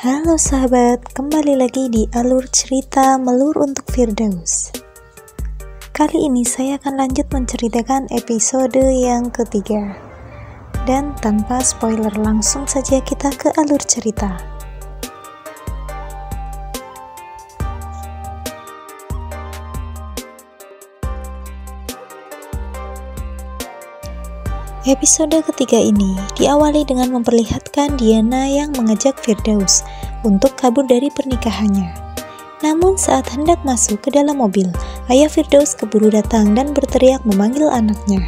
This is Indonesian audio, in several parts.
Halo sahabat, kembali lagi di alur cerita Melur untuk Firdaus. Kali ini saya akan lanjut menceritakan episode yang ketiga. Dan tanpa spoiler langsung saja kita ke alur cerita. Episode ketiga ini diawali dengan memperlihatkan Diana yang mengajak Firdaus untuk kabur dari pernikahannya. Namun saat hendak masuk ke dalam mobil, ayah Firdaus keburu datang dan berteriak memanggil anaknya.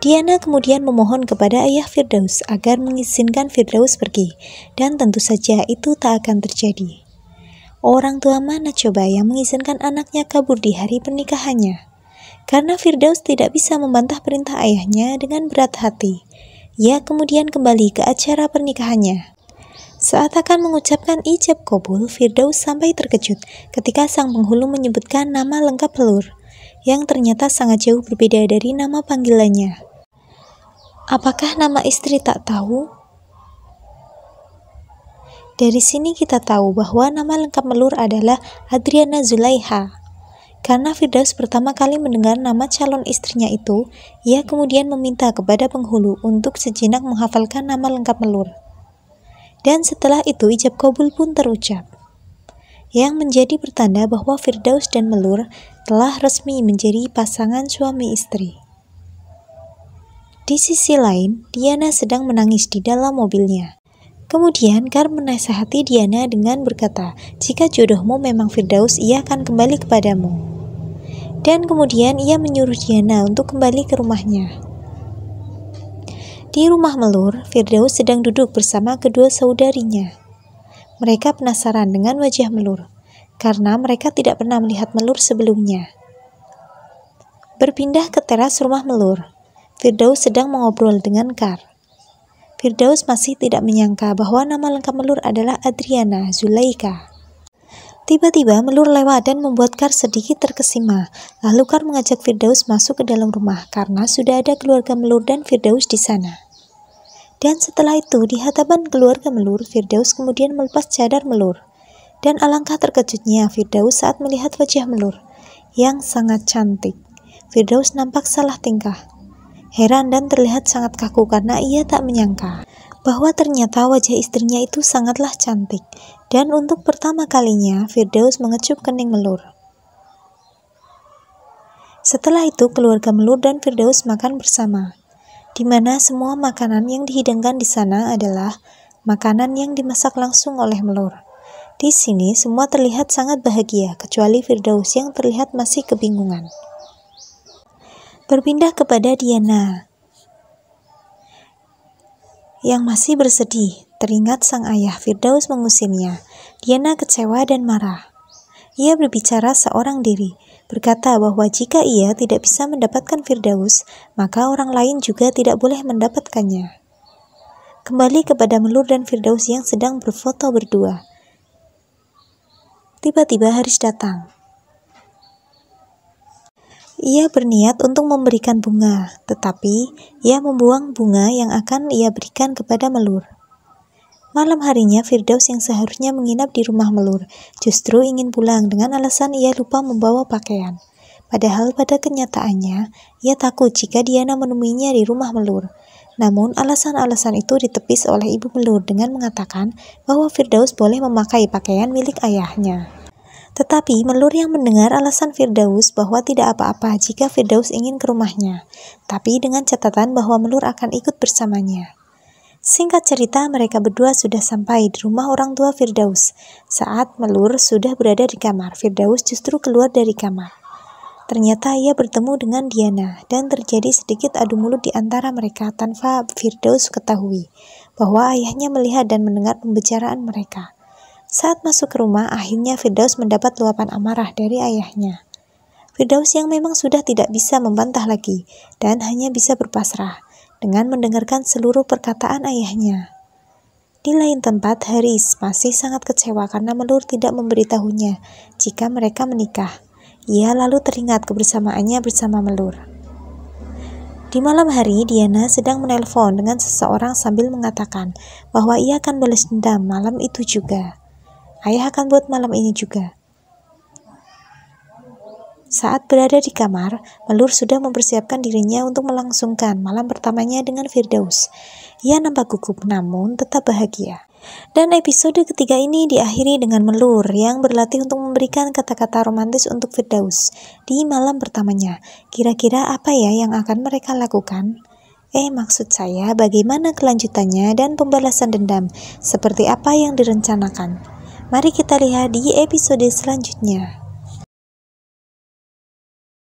Diana kemudian memohon kepada ayah Firdaus agar mengizinkan Firdaus pergi, dan tentu saja itu tak akan terjadi. Orang tua mana coba yang mengizinkan anaknya kabur di hari pernikahannya? Karena Firdaus tidak bisa membantah perintah ayahnya dengan berat hati, ia kemudian kembali ke acara pernikahannya. Saat akan mengucapkan ijab kabul, Firdaus sampai terkejut ketika sang penghulu menyebutkan nama lengkap Pelur, yang ternyata sangat jauh berbeda dari nama panggilannya. Apakah nama istri tak tahu? Dari sini kita tahu bahwa nama lengkap Melur adalah Adriana Zulaiha. Karena Firdaus pertama kali mendengar nama calon istrinya itu, ia kemudian meminta kepada penghulu untuk sejenak menghafalkan nama lengkap Melur. Dan setelah itu ijab kabul pun terucap. Yang menjadi pertanda bahwa Firdaus dan Melur telah resmi menjadi pasangan suami istri. Di sisi lain, Diana sedang menangis di dalam mobilnya. Kemudian Kar menasehati Diana dengan berkata, jika jodohmu memang Firdaus, ia akan kembali kepadamu dan kemudian ia menyuruh Diana untuk kembali ke rumahnya. Di rumah Melur, Firdaus sedang duduk bersama kedua saudarinya. Mereka penasaran dengan wajah Melur, karena mereka tidak pernah melihat Melur sebelumnya. Berpindah ke teras rumah Melur, Firdaus sedang mengobrol dengan Kar. Firdaus masih tidak menyangka bahwa nama lengkap Melur adalah Adriana Zulaika. Tiba-tiba melur lewat dan membuat Kar sedikit terkesima. Lalu Kar mengajak Firdaus masuk ke dalam rumah karena sudah ada keluarga melur dan Firdaus di sana. Dan setelah itu di hadapan keluarga melur, Firdaus kemudian melepas cadar melur. Dan alangkah terkejutnya Firdaus saat melihat wajah melur yang sangat cantik. Firdaus nampak salah tingkah. Heran dan terlihat sangat kaku karena ia tak menyangka bahwa ternyata wajah istrinya itu sangatlah cantik. Dan untuk pertama kalinya, Firdaus mengecup kening Melur. Setelah itu, keluarga Melur dan Firdaus makan bersama, di mana semua makanan yang dihidangkan di sana adalah makanan yang dimasak langsung oleh Melur. Di sini, semua terlihat sangat bahagia, kecuali Firdaus yang terlihat masih kebingungan. Berpindah kepada Diana yang masih bersedih, teringat sang ayah Firdaus mengusirnya. Diana kecewa dan marah. Ia berbicara seorang diri, berkata bahwa jika ia tidak bisa mendapatkan Firdaus, maka orang lain juga tidak boleh mendapatkannya. Kembali kepada Melur dan Firdaus yang sedang berfoto berdua. Tiba-tiba Haris datang. Ia berniat untuk memberikan bunga, tetapi ia membuang bunga yang akan ia berikan kepada Melur. Malam harinya, Firdaus yang seharusnya menginap di rumah Melur justru ingin pulang dengan alasan ia lupa membawa pakaian. Padahal pada kenyataannya, ia takut jika Diana menemuinya di rumah Melur. Namun, alasan-alasan itu ditepis oleh ibu Melur dengan mengatakan bahwa Firdaus boleh memakai pakaian milik ayahnya. Tetapi Melur yang mendengar alasan Firdaus bahwa tidak apa-apa jika Firdaus ingin ke rumahnya, tapi dengan catatan bahwa Melur akan ikut bersamanya. Singkat cerita, mereka berdua sudah sampai di rumah orang tua Firdaus. Saat Melur sudah berada di kamar, Firdaus justru keluar dari kamar. Ternyata ia bertemu dengan Diana dan terjadi sedikit adu mulut di antara mereka tanpa Firdaus ketahui bahwa ayahnya melihat dan mendengar pembicaraan mereka. Saat masuk ke rumah, akhirnya Firdaus mendapat luapan amarah dari ayahnya. Firdaus yang memang sudah tidak bisa membantah lagi dan hanya bisa berpasrah dengan mendengarkan seluruh perkataan ayahnya. Di lain tempat, Haris masih sangat kecewa karena Melur tidak memberitahunya jika mereka menikah. Ia lalu teringat kebersamaannya bersama Melur. Di malam hari, Diana sedang menelpon dengan seseorang sambil mengatakan bahwa ia akan balas dendam malam itu juga. Ayah akan buat malam ini juga. Saat berada di kamar, Melur sudah mempersiapkan dirinya untuk melangsungkan malam pertamanya dengan Firdaus. Ia nampak gugup namun tetap bahagia. Dan episode ketiga ini diakhiri dengan Melur yang berlatih untuk memberikan kata-kata romantis untuk Firdaus di malam pertamanya. Kira-kira apa ya yang akan mereka lakukan? Eh maksud saya bagaimana kelanjutannya dan pembalasan dendam? Seperti apa yang direncanakan? Mari kita lihat di episode selanjutnya.